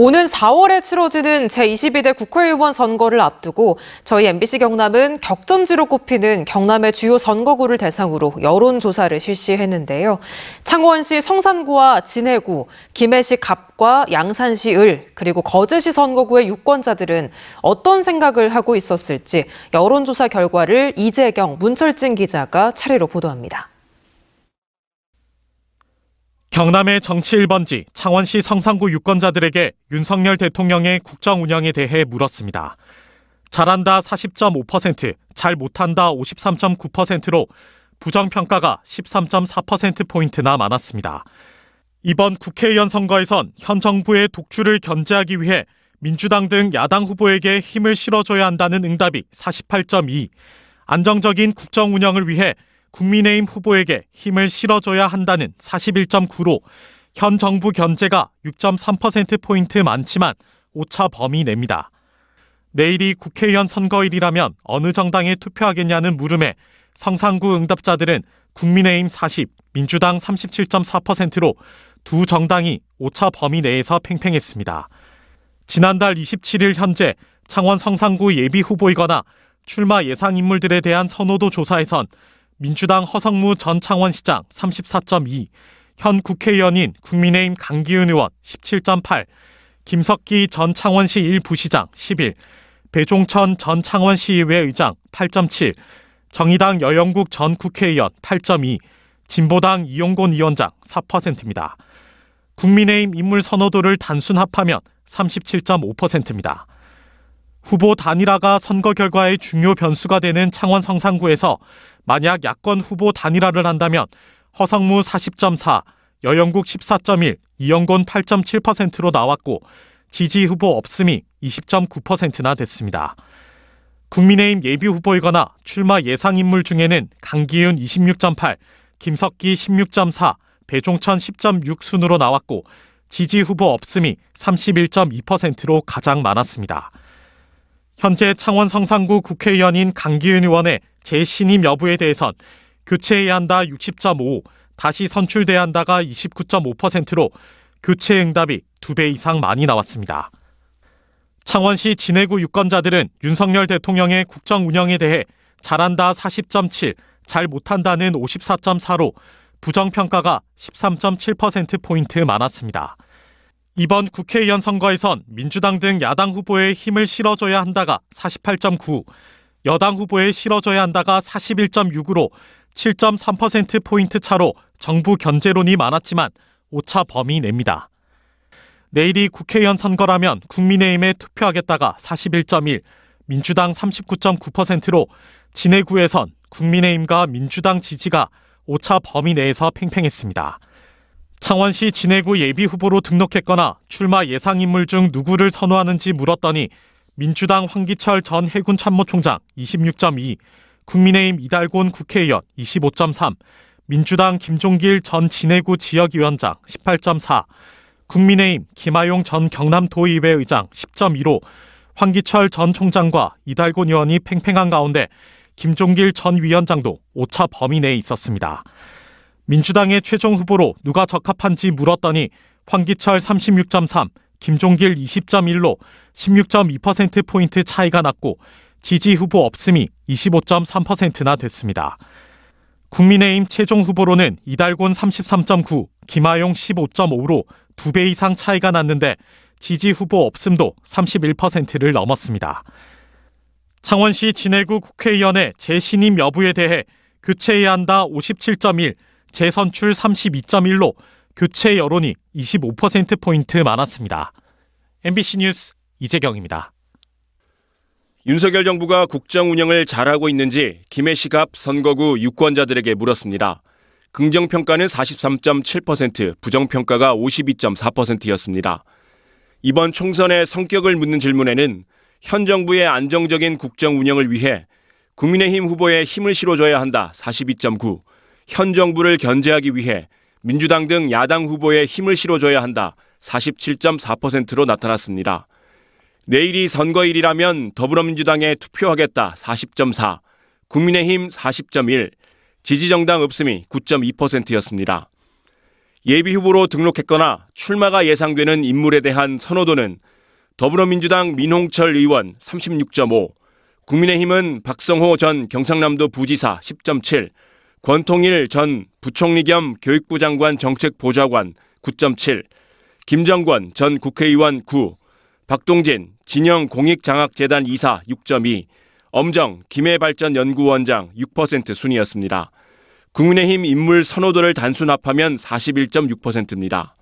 오는 4월에 치러지는 제22대 국회의원 선거를 앞두고 저희 MBC 경남은 격전지로 꼽히는 경남의 주요 선거구를 대상으로 여론조사를 실시했는데요. 창원시 성산구와 진해구, 김해시 갑과 양산시 을, 그리고 거제시 선거구의 유권자들은 어떤 생각을 하고 있었을지 여론조사 결과를 이재경, 문철진 기자가 차례로 보도합니다. 경남의 정치 1번지 창원시 성산구 유권자들에게 윤석열 대통령의 국정 운영에 대해 물었습니다. 잘한다 40.5%, 잘 못한다 53.9%로 부정평가가 13.4%포인트나 많았습니다. 이번 국회의원 선거에선 현 정부의 독주를 견제하기 위해 민주당 등 야당 후보에게 힘을 실어줘야 한다는 응답이 48.2, 안정적인 국정 운영을 위해 국민의힘 후보에게 힘을 실어줘야 한다는 41.9로 현 정부 견제가 6.3%포인트 많지만 오차 범위 내입니다 내일이 국회의원 선거일이라면 어느 정당에 투표하겠냐는 물음에 성상구 응답자들은 국민의힘 40, 민주당 37.4%로 두 정당이 오차 범위 내에서 팽팽했습니다. 지난달 27일 현재 창원 성상구 예비 후보이거나 출마 예상 인물들에 대한 선호도 조사에선 민주당 허성무 전 창원시장 34.2, 현 국회의원인 국민의힘 강기훈 의원 17.8, 김석기 전 창원시 1부시장 11, 배종천 전 창원시의회 의장 8.7, 정의당 여영국 전 국회의원 8.2, 진보당 이용곤 위원장 4%입니다. 국민의힘 인물 선호도를 단순 합하면 37.5%입니다. 후보 단일화가 선거 결과의 중요 변수가 되는 창원 성산구에서 만약 야권 후보 단일화를 한다면 허성무 40.4, 여영국 14.1, 이영곤 8.7%로 나왔고 지지 후보 없음이 20.9%나 됐습니다. 국민의힘 예비 후보이거나 출마 예상 인물 중에는 강기윤 26.8, 김석기 16.4, 배종천 10.6 순으로 나왔고 지지 후보 없음이 31.2%로 가장 많았습니다. 현재 창원 성산구 국회의원인 강기윤 의원의 재신임 여부에 대해선 교체해야 한다 60.5, 다시 선출돼야 한다가 29.5%로 교체 응답이 두 배 이상 많이 나왔습니다. 창원시 진해구 유권자들은 윤석열 대통령의 국정 운영에 대해 잘한다 40.7, 잘 못한다는 54.4로 부정평가가 13.7%포인트 많았습니다. 이번 국회의원 선거에선 민주당 등 야당 후보에 힘을 실어줘야 한다가 48.9, 여당 후보에 실어줘야 한다가 41.6으로 7.3%포인트 차로 정부 견제론이 많았지만 오차 범위 냅니다. 내일이 국회의원 선거라면 국민의힘에 투표하겠다가 41.1, 민주당 39.9%로 진해구에선 국민의힘과 민주당 지지가 오차 범위 내에서 팽팽했습니다. 창원시 진해구 예비 후보로 등록했거나 출마 예상 인물 중 누구를 선호하는지 물었더니 민주당 황기철 전 해군 참모총장 26.2, 국민의힘 이달곤 국회의원 25.3, 민주당 김종길 전 진해구 지역위원장 18.4, 국민의힘 김아용 전 경남도의회 의장 1 0 1로 황기철 전 총장과 이달곤 의원이 팽팽한 가운데 김종길 전 위원장도 오차 범위 내에 있었습니다. 민주당의 최종 후보로 누가 적합한지 물었더니 황기철 36.3, 김종길 20.1로 16.2%포인트 차이가 났고 지지 후보 없음이 25.3%나 됐습니다. 국민의힘 최종 후보로는 이달곤 33.9, 김아용 15.5로 두 배 이상 차이가 났는데 지지 후보 없음도 31%를 넘었습니다. 창원시 진해구 국회의원의 재신임 여부에 대해 교체해야 한다 57.1, 재선출 32.1로 교체 여론이 25%포인트 많았습니다. MBC 뉴스 이재경입니다. 윤석열 정부가 국정 운영을 잘하고 있는지 김해시갑 선거구 유권자들에게 물었습니다. 긍정평가는 43.7%, 부정평가가 52.4%였습니다. 이번 총선의 성격을 묻는 질문에는 현 정부의 안정적인 국정 운영을 위해 국민의힘 후보에 힘을 실어줘야 한다 42.9, 현 정부를 견제하기 위해 민주당 등 야당 후보에 힘을 실어줘야 한다 47.4%로 나타났습니다. 내일이 선거일이라면 더불어민주당에 투표하겠다 40.4, 국민의힘 40.1, 지지정당 없음이 9.2%였습니다. 예비 후보로 등록했거나 출마가 예상되는 인물에 대한 선호도는 더불어민주당 민홍철 의원 36.5, 국민의힘은 박성호 전 경상남도 부지사 10.7, 권통일 전 부총리 겸 교육부 장관 정책 보좌관 9.7, 김정권 전 국회의원 9, 박동진 진영 공익장학재단 이사 6.2, 엄정 김해발전연구원장 6% 순이었습니다. 국민의힘 인물 선호도를 단순 합하면 41.6%입니다.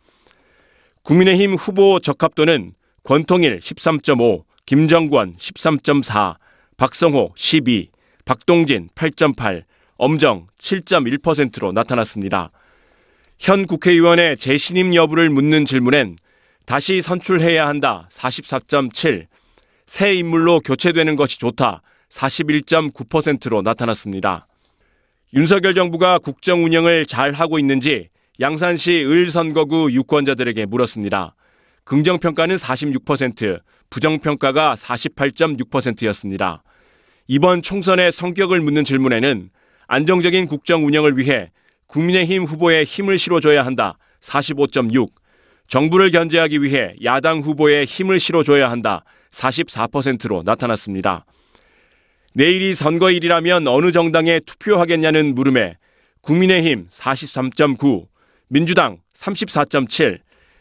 국민의힘 후보 적합도는 권통일 13.5, 김정권 13.4, 박성호 12, 박동진 8.8, 엄정 7.1%로 나타났습니다. 현 국회의원의 재신임 여부를 묻는 질문엔 다시 선출해야 한다 44.7, 새 인물로 교체되는 것이 좋다 41.9%로 나타났습니다. 윤석열 정부가 국정 운영을 잘 하고 있는지 양산시 을 선거구 유권자들에게 물었습니다. 긍정평가는 46%, 부정평가가 48.6%였습니다. 이번 총선의 성격을 묻는 질문에는 안정적인 국정 운영을 위해 국민의힘 후보에 힘을 실어줘야 한다. 45.6. 정부를 견제하기 위해 야당 후보에 힘을 실어줘야 한다. 44%로 나타났습니다. 내일이 선거일이라면 어느 정당에 투표하겠냐는 물음에 국민의힘 43.9, 민주당 34.7,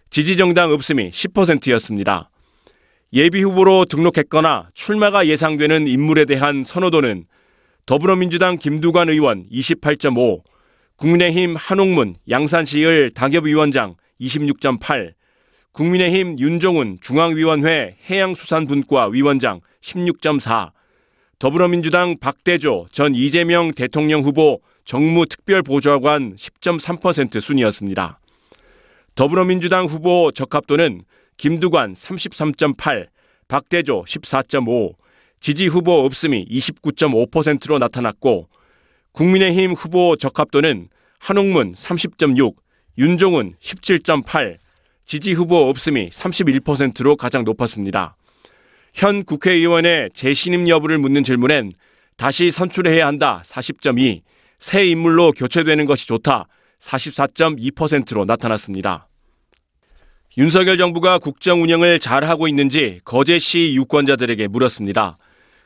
지지정당 없음이 10%였습니다. 예비 후보로 등록했거나 출마가 예상되는 인물에 대한 선호도는 더불어민주당 김두관 의원 28.5, 국민의힘 한옥문 양산시을 당협위원장 26.8, 국민의힘 윤종훈 중앙위원회 해양수산분과 위원장 16.4, 더불어민주당 박대조 전 이재명 대통령 후보 정무특별보좌관 10.3% 순이었습니다. 더불어민주당 후보 적합도는 김두관 33.8, 박대조 14.5, 지지 후보 없음이 29.5%로 나타났고 국민의힘 후보 적합도는 한옥문 30.6, 윤종훈 17.8, 지지 후보 없음이 31%로 가장 높았습니다. 현 국회의원의 재신임 여부를 묻는 질문엔 다시 선출해야 한다 40.2, 새 인물로 교체되는 것이 좋다 44.2%로 나타났습니다. 윤석열 정부가 국정 운영을 잘하고 있는지 거제시 유권자들에게 물었습니다.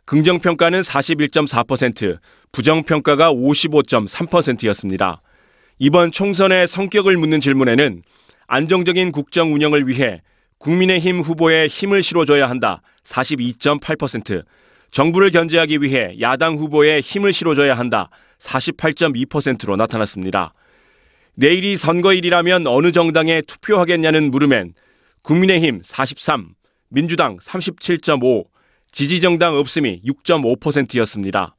긍정평가는 41.4%, 부정평가가 55.3%였습니다. 이번 총선의 성격을 묻는 질문에는 안정적인 국정 운영을 위해 국민의힘 후보에 힘을 실어줘야 한다 42.8%, 정부를 견제하기 위해 야당 후보에 힘을 실어줘야 한다 48.2%로 나타났습니다. 내일이 선거일이라면 어느 정당에 투표하겠냐는 물음엔 국민의힘 43, 민주당 37.5, 지지정당 없음이 6.5%였습니다.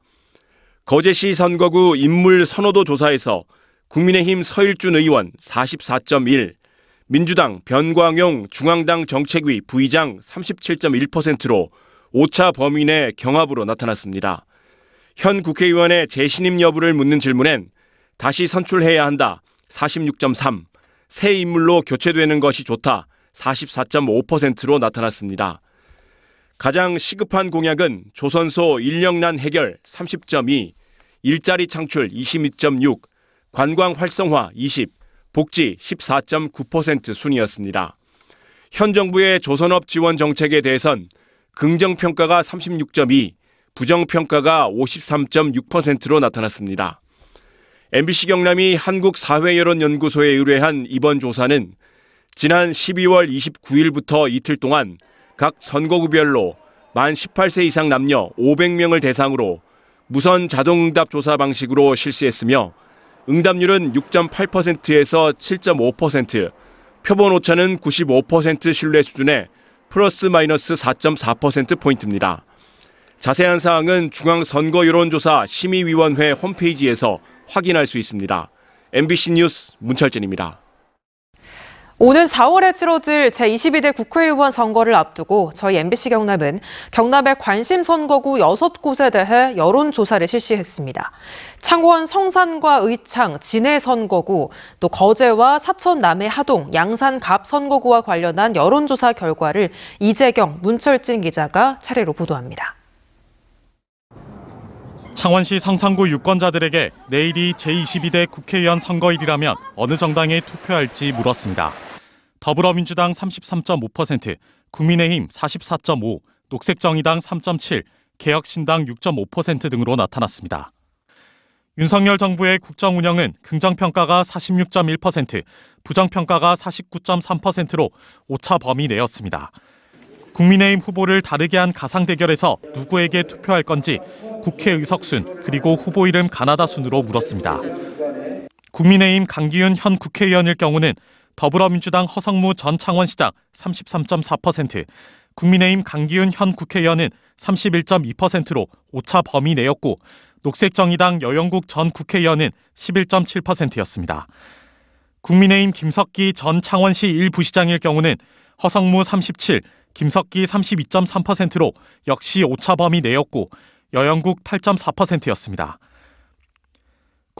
거제시 선거구 인물 선호도 조사에서 국민의힘 서일준 의원 44.1, 민주당 변광용 중앙당 정책위 부의장 37.1%로 5차 범위 내 경합으로 나타났습니다. 현 국회의원의 재신임 여부를 묻는 질문엔 다시 선출해야 한다 46.3, 새 인물로 교체되는 것이 좋다 44.5%로 나타났습니다. 가장 시급한 공약은 조선소 인력난 해결 30.2, 일자리 창출 22.6, 관광 활성화 20, 복지 14.9% 순이었습니다. 현 정부의 조선업 지원 정책에 대해선 긍정평가가 36.2, 부정평가가 53.6%로 나타났습니다. MBC 경남이 한국사회여론연구소에 의뢰한 이번 조사는 지난 12월 29일부터 이틀 동안 각 선거구별로 만 18세 이상 남녀 500명을 대상으로 무선 자동응답 조사 방식으로 실시했으며 응답률은 6.8%에서 7.5%, 표본 오차는 95% 신뢰 수준의 플러스 마이너스 4.4%포인트입니다. 자세한 사항은 중앙선거여론조사 심의위원회 홈페이지에서 확인할 수 있습니다. MBC 뉴스 문철진입니다. 오는 4월에 치러질 제22대 국회의원 선거를 앞두고 저희 MBC 경남은 경남의 관심 선거구 6곳에 대해 여론조사를 실시했습니다. 창원 성산과 의창, 진해 선거구, 또 거제와 사천 남해 하동, 양산 갑 선거구와 관련한 여론조사 결과를 이재경, 문철진 기자가 차례로 보도합니다. 창원시 성산구 유권자들에게 내일이 제22대 국회의원 선거일이라면 어느 정당에 투표할지 물었습니다. 더불어민주당 33.5%, 국민의힘 44.5, 녹색정의당 3.7, 개혁신당 6.5% 등으로 나타났습니다. 윤석열 정부의 국정 운영은 긍정평가가 46.1%, 부정평가가 49.3%로 오차 범위 내였습니다. 국민의힘 후보를 다르게 한 가상 대결에서 누구에게 투표할 건지 국회 의석순 그리고 후보 이름 가나다 순으로 물었습니다. 국민의힘 강기윤 현 국회의원일 경우는 더불어민주당 허성무 전 창원시장 33.4%, 국민의힘 강기훈현 국회의원은 31.2%로 오차 범위 내였고 녹색정의당 여영국 전 국회의원은 11.7%였습니다. 국민의힘 김석기 전 창원시 1부시장일 경우는 허성무 37, 김석기 32.3%로 역시 오차 범위 내였고 여영국 8.4%였습니다.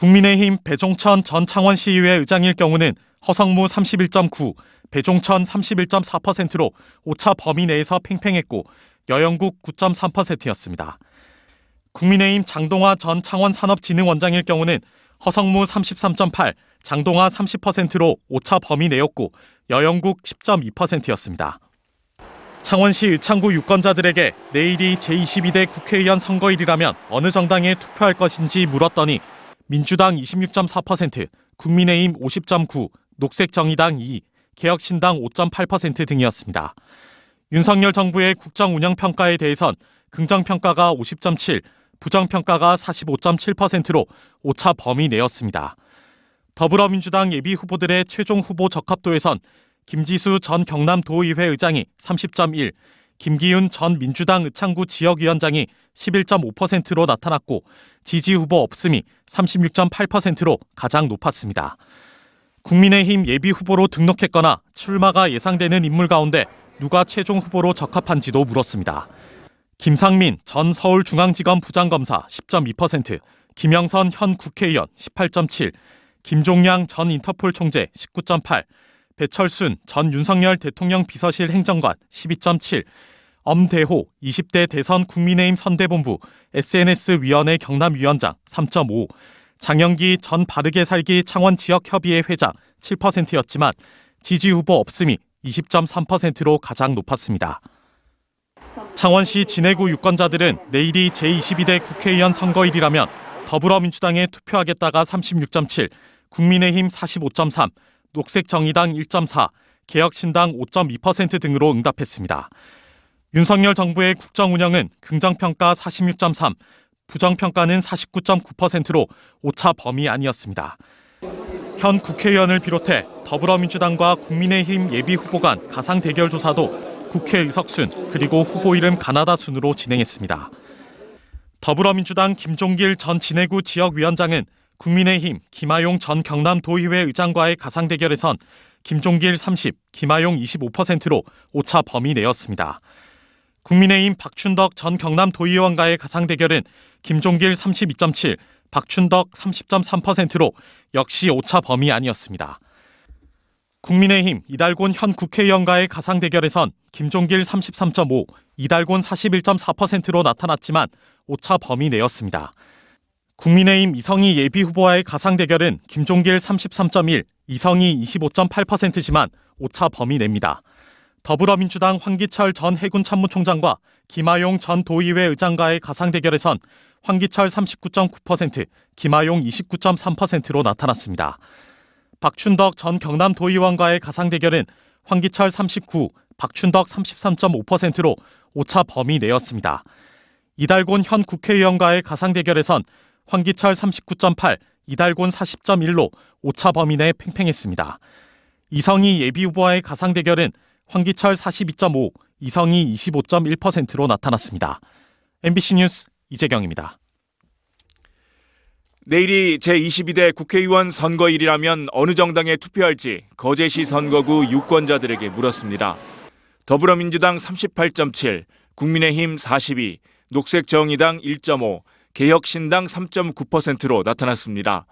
국민의힘 배종천 전 창원시의회 의장일 경우는 허성무 31.9, 배종천 31.4%로 오차 범위 내에서 팽팽했고 여영국 9.3%였습니다. 국민의힘 장동화 전 창원산업진흥원장일 경우는 허성무 33.8, 장동화 30%로 오차 범위 내였고 여영국 10.2%였습니다. 창원시 의창구 유권자들에게 내일이 제22대 국회의원 선거일이라면 어느 정당에 투표할 것인지 물었더니 민주당 26.4%, 국민의힘 50.9, 녹색정의당 2, 개혁신당 5.8% 등이었습니다. 윤석열 정부의 국정 운영 평가에 대해선 긍정 평가가 50.7, 부정 평가가 45.7%로 오차 범위 내였습니다. 더불어민주당 예비 후보들의 최종 후보 적합도에선 김지수 전 경남도의회 의장이 30.1, 김기윤 전 민주당 의창구 지역위원장이 11.5%로 나타났고 지지 후보 없음이 36.8%로 가장 높았습니다. 국민의힘 예비 후보로 등록했거나 출마가 예상되는 인물 가운데 누가 최종 후보로 적합한지도 물었습니다. 김상민 전 서울중앙지검 부장검사 10.2%, 김영선 현 국회의원 18.7, 김종량 전 인터폴 총재 19.8, 배철순 전 윤석열 대통령 비서실 행정관 12.7, 엄대호 20대 대선 국민의힘 선대본부 SNS 위원회 경남위원장 3.5, 장영기 전 바르게 살기 창원 지역협의회 회장 7%였지만 지지 후보 없음이 20.3%로 가장 높았습니다. 창원시 진해구 유권자들은 내일이 제22대 국회의원 선거일이라면 더불어민주당에 투표하겠다가 36.7, 국민의힘 45.3, 녹색정의당 1.4, 개혁신당 5.2% 등으로 응답했습니다. 윤석열 정부의 국정 운영은 긍정평가 46.3, 부정평가는 49.9%로 오차 범위 안이었습니다. 현 국회의원을 비롯해 더불어민주당과 국민의힘 예비 후보 간 가상 대결 조사도 국회 의석순 그리고 후보 이름 가나다 순으로 진행했습니다. 더불어민주당 김종길 전 진해구 지역위원장은 국민의힘 김아용 전 경남도의회 의장과의 가상 대결에선 김종길 30, 김아용 25%로 오차 범위 내였습니다. 국민의힘 박춘덕 전 경남도의원과의 가상 대결은 김종길 32.7, 박춘덕 30.3%로 역시 오차 범위 아니었습니다. 국민의힘 이달곤 현 국회의원과의 가상 대결에선 김종길 33.5, 이달곤 41.4%로 나타났지만 오차 범위 내였습니다. 국민의힘 이성희 예비후보와의 가상 대결은 김종길 33.1, 이성희 25.8%지만 오차 범위 냅니다. 더불어민주당 황기철 전 해군 참모총장과 김아용 전 도의회 의장과의 가상 대결에선 황기철 39.9%, 김아용 29.3%로 나타났습니다. 박춘덕 전 경남도의원과의 가상 대결은 황기철 39, 박춘덕 33.5%로 오차 범위 내였습니다. 이달곤 현 국회의원과의 가상 대결에선 황기철 39.8, 이달곤 40.1로 5차 범위 내 팽팽했습니다. 이성희 예비후보와의 가상 대결은 황기철 42.5, 이성희 25.1%로 나타났습니다. MBC 뉴스 이재경입니다. 내일이 제22대 국회의원 선거일이라면 어느 정당에 투표할지 거제시 선거구 유권자들에게 물었습니다. 더불어민주당 38.7, 국민의힘 42, 녹색정의당 1.5, 개혁신당 3.9%로 나타났습니다.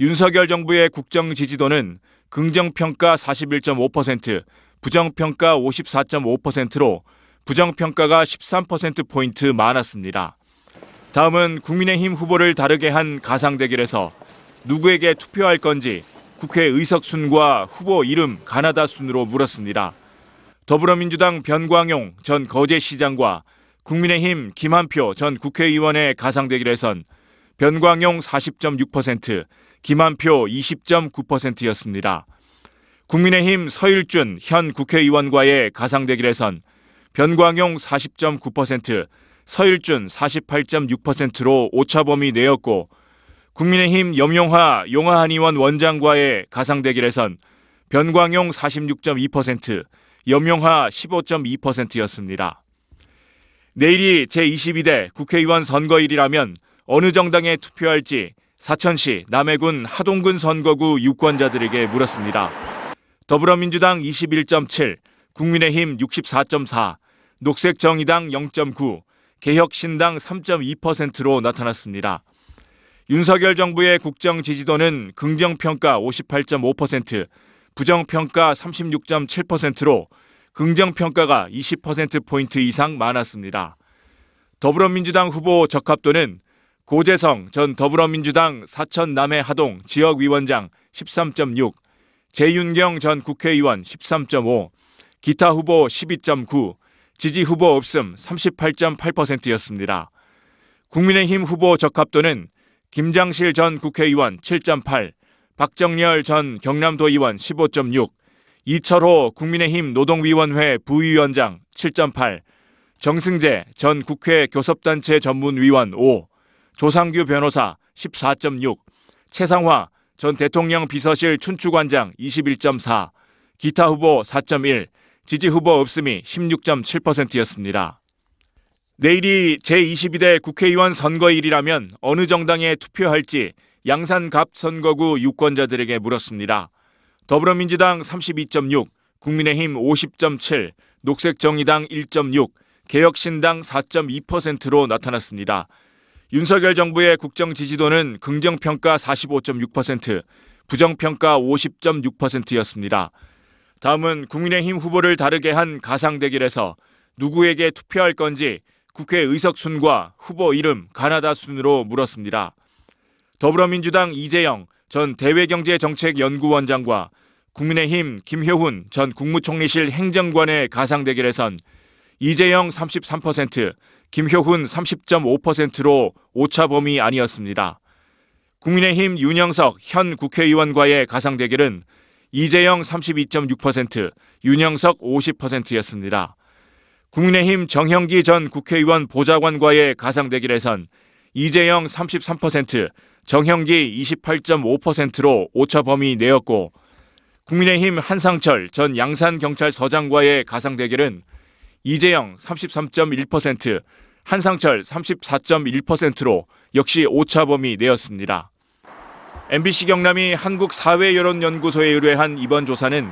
윤석열 정부의 국정 지지도는 긍정평가 41.5%, 부정평가 54.5%로 부정평가가 13%포인트 많았습니다. 다음은 국민의힘 후보를 다르게 한 가상대결에서 누구에게 투표할 건지 국회 의석순과 후보 이름 가나다 순으로 물었습니다. 더불어민주당 변광용 전 거제시장과 국민의힘 김한표 전 국회의원의 가상대결에선 변광용 40.6%, 김한표 20.9%였습니다. 국민의힘 서일준 현 국회의원과의 가상대결에선 변광용 40.9%, 서일준 48.6%로 오차범위 내였고 국민의힘 염용화 용화한의원 원장과의 가상대결에선 변광용 46.2%, 염용화 15.2%였습니다. 내일이 제22대 국회의원 선거일이라면 어느 정당에 투표할지 사천시 남해군 하동군 선거구 유권자들에게 물었습니다. 더불어민주당 21.7, 국민의힘 64.4, 녹색정의당 0.9, 개혁신당 3.2%로 나타났습니다. 윤석열 정부의 국정 지지도는 긍정평가 58.5%, 부정평가 36.7%로 긍정평가가 20%포인트 이상 많았습니다. 더불어민주당 후보 적합도는 고재성 전 더불어민주당 사천 남해 하동 지역위원장 13.6, 재윤경 전 국회의원 13.5, 기타 후보 12.9, 지지 후보 없음 38.8%였습니다. 국민의힘 후보 적합도는 김장실 전 국회의원 7.8, 박정렬 전 경남도의원 15.6, 이철호 국민의힘 노동위원회 부위원장 7.8, 정승재 전 국회 교섭단체 전문위원 5, 조상규 변호사 14.6, 최상화 전 대통령 비서실 춘추관장 21.4, 기타 후보 4.1, 지지 후보 없음이 16.7%였습니다. 내일이 제22대 국회의원 선거일이라면 어느 정당에 투표할지 양산갑 선거구 유권자들에게 물었습니다. 더불어민주당 32.6, 국민의힘 50.7, 녹색정의당 1.6, 개혁신당 4.2%로 나타났습니다. 윤석열 정부의 국정 지지도는 긍정평가 45.6%, 부정평가 50.6%였습니다. 다음은 국민의힘 후보를 다르게 한 가상 대결에서 누구에게 투표할 건지 국회 의석순과 후보 이름, 가나다 순으로 물었습니다. 더불어민주당 이재영, 전 대외경제정책연구원장과 국민의힘 김효훈 전 국무총리실 행정관의 가상 대결에선 이재영 33%, 김효훈 30.5%로 오차범위 아니었습니다. 국민의힘 윤영석 현 국회의원과의 가상 대결은 이재영 32.6%, 윤영석 50%였습니다. 국민의힘 정형기 전 국회의원 보좌관과의 가상 대결에선 이재영 33%, 정형기 28.5%로 오차 범위 내였고 국민의힘 한상철 전 양산경찰서장과의 가상 대결은 이재영 33.1%, 한상철 34.1%로 역시 오차 범위 내였습니다. MBC 경남이 한국사회여론연구소에 의뢰한 이번 조사는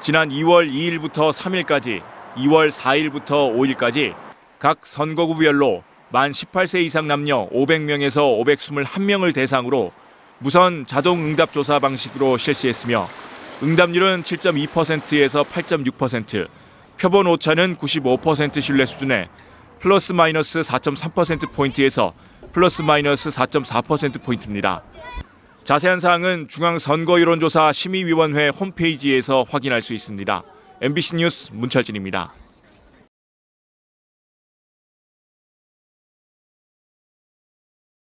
지난 2월 2일부터 3일까지, 2월 4일부터 5일까지 각 선거구별로 만 18세 이상 남녀 500명에서 521명을 대상으로 무선 자동 응답 조사 방식으로 실시했으며 응답률은 7.2%에서 8.6%, 표본 오차는 95% 신뢰 수준에 플러스 마이너스 4.3% 포인트에서 플러스 마이너스 4.4% 포인트입니다. 자세한 사항은 중앙선거여론조사 심의위원회 홈페이지에서 확인할 수 있습니다. MBC 뉴스 문철진입니다.